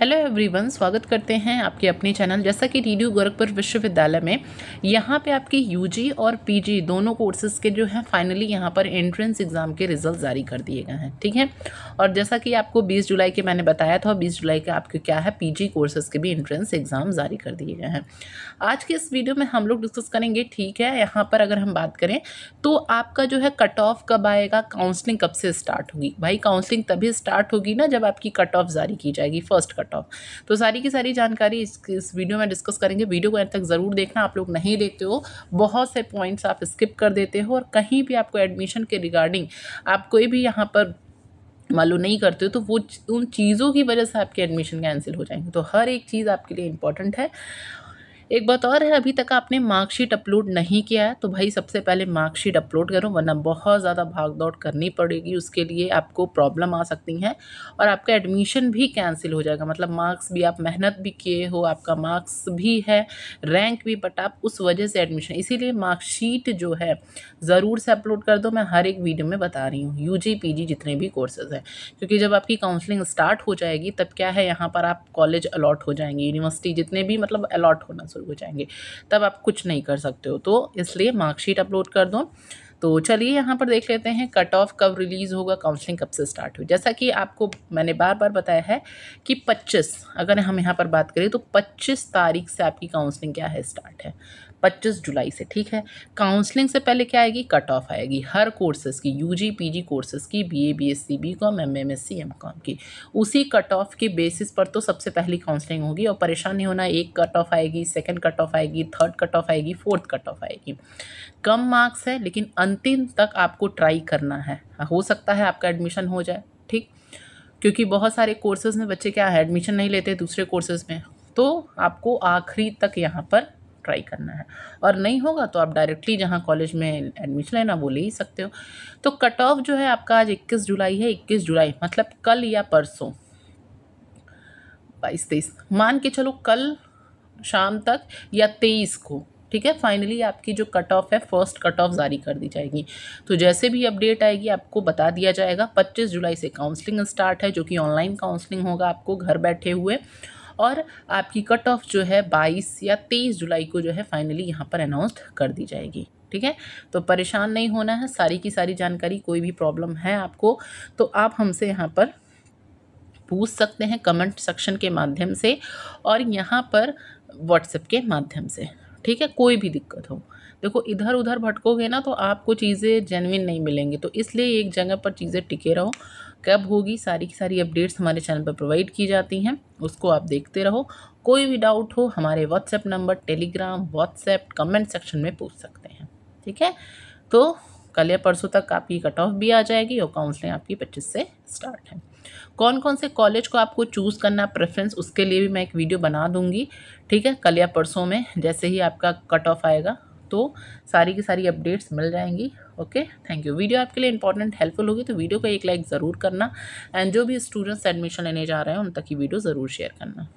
hello everyone स्वागत करते हैं आपके अपने चैनल जैसा कि डी गोरखपुर विश्वविद्यालय में यहाँ पे आपकी यूजी और पीजी दोनों कोर्सेज के जो हैं फाइनली यहाँ पर एंट्रेंस एग्ज़ाम के रिजल्ट जारी कर दिए गए हैं ठीक है और जैसा कि आपको 20 जुलाई के मैंने बताया था और जुलाई के आपके क्या है पी कोर्सेज के भी एंट्रेंस एग्ज़ाम जारी कर दिए गए हैं आज के इस वीडियो में हम लोग डिस्कस करेंगे ठीक है यहाँ पर अगर हम बात करें तो आपका जो है कट ऑफ कब आएगा काउंसलिंग कब से स्टार्ट होगी भाई काउंसलिंग तभी स्टार्ट होगी ना जब आपकी कट ऑफ जारी की जाएगी फर्स्ट कट कट ऑफ तो सारी की सारी जानकारी इस, इस वीडियो में डिस्कस करेंगे वीडियो को एंड तक ज़रूर देखना आप लोग नहीं देखते हो बहुत से पॉइंट्स आप स्किप कर देते हो और कहीं भी आपको एडमिशन के रिगार्डिंग आप कोई भी यहाँ पर मालूम नहीं करते हो तो वो उन चीज़ों की वजह से आपके एडमिशन कैंसिल हो जाएंगे तो हर एक चीज़ आपके लिए इम्पॉर्टेंट है एक बात और है अभी तक आपने मार्कशीट अपलोड नहीं किया है तो भाई सबसे पहले मार्कशीट अपलोड करो वरना बहुत ज़्यादा भाग दौड़ करनी पड़ेगी उसके लिए आपको प्रॉब्लम आ सकती हैं और आपका एडमिशन भी कैंसिल हो जाएगा मतलब मार्क्स भी आप मेहनत भी किए हो आपका मार्क्स भी है रैंक भी बट आप उस वजह से एडमिशन इसीलिए मार्कशीट जो है ज़रूर से अपलोड कर दो मैं हर एक वीडियो में बता रही हूँ यू जी जितने भी कोर्सेज़ हैं क्योंकि जब आपकी काउंसलिंग स्टार्ट हो जाएगी तब क्या है यहाँ पर आप कॉलेज अलॉट हो जाएंगे यूनिवर्सिटी जितने भी मतलब अलॉट होना कैंसिल हो जाएंगे तब आप कुछ नहीं कर सकते हो तो इसलिए मार्कशीट अपलोड कर दो तो चलिए यहाँ पर देख लेते हैं कट ऑफ कब रिलीज़ होगा काउंसलिंग कब से स्टार्ट हुई जैसा कि आपको मैंने बार बार बताया है कि 25 अगर हम यहाँ पर बात करें तो 25 तारीख से आपकी काउंसलिंग क्या है स्टार्ट है पच्चीस जुलाई से ठीक है काउंसलिंग से पहले क्या आएगी कट ऑफ आएगी हर कोर्सेज की U G P G courses की B B B A S C com M M S C M com की उसी कट ऑफ के बेसिस पर तो सबसे पहली काउंसलिंग होगी और परेशान नहीं होना एक कट ऑफ आएगी सेकेंड कट ऑफ आएगी थर्ड कट ऑफ आएगी फोर्थ कट ऑफ आएगी कम मार्क्स है लेकिन अंतिम तक आपको ट्राई करना है हो सकता है आपका एडमिशन हो जाए ठीक क्योंकि बहुत सारे कोर्सेज़ में बच्चे क्या है एडमिशन नहीं लेते दूसरे कोर्सेज़ में तो आपको आखिरी तक यहाँ पर ट्राई करना है और नहीं होगा तो आप डायरेक्टली जहाँ कॉलेज में एडमिशन लेना वो ले ही सकते हो तो कट ऑफ जो है आपका आज इक्कीस जुलाई है इक्कीस जुलाई मतलब कल या परसों बाईस तेईस मान के चलो कल शाम तक या तेईस को ठीक है फाइनली आपकी जो कट ऑफ है फर्स्ट कट ऑफ जारी कर दी जाएगी तो जैसे भी अपडेट आएगी आपको बता दिया जाएगा 25 जुलाई से काउंसलिंग स्टार्ट है जो कि ऑनलाइन काउंसलिंग होगा आपको घर बैठे हुए और आपकी कट ऑफ जो है बाईस या तेईस जुलाई को जो है फाइनली यहाँ पर अनाउंस कर दी जाएगी ठीक है तो परेशान नहीं होना है सारी की सारी जानकारी कोई भी प्रॉब्लम है आपको तो आप हमसे यहाँ पर पूछ सकते हैं कमेंट सेक्शन के माध्यम से और यहाँ पर व्हाट्सएप के माध्यम से ठीक है कोई भी दिक्कत हो देखो इधर उधर भटकोगे ना तो आपको चीज़ें जेनविन नहीं मिलेंगी तो इसलिए एक जगह पर चीज़ें टिके रहो कब होगी सारी की सारी अपडेट्स हमारे चैनल पर प्रोवाइड की जाती हैं उसको आप देखते रहो कोई भी डाउट हो हमारे WhatsApp number Telegram WhatsApp comment section में पूछ सकते हैं ठीक है तो कल या परसों तक आपकी कट ऑफ भी आ जाएगी और काउंसलिंग आपकी पच्चीस से स्टार्ट है कौन कौन से कॉलेज को आपको चूज़ करना प्रेफरेंस उसके लिए भी मैं एक वीडियो बना दूंगी ठीक है कल या परसों में जैसे ही आपका कट ऑफ आएगा तो सारी की सारी अपडेट्स मिल जाएंगी ओके थैंक यू वीडियो आपके लिए इंपॉर्टेंट हेल्पफुल होगी तो वीडियो को एक लाइक ज़रूर करना एंड जो भी स्टूडेंट्स एडमिशन लेने जा रहे हैं उन तक ये वीडियो ज़रूर शेयर करना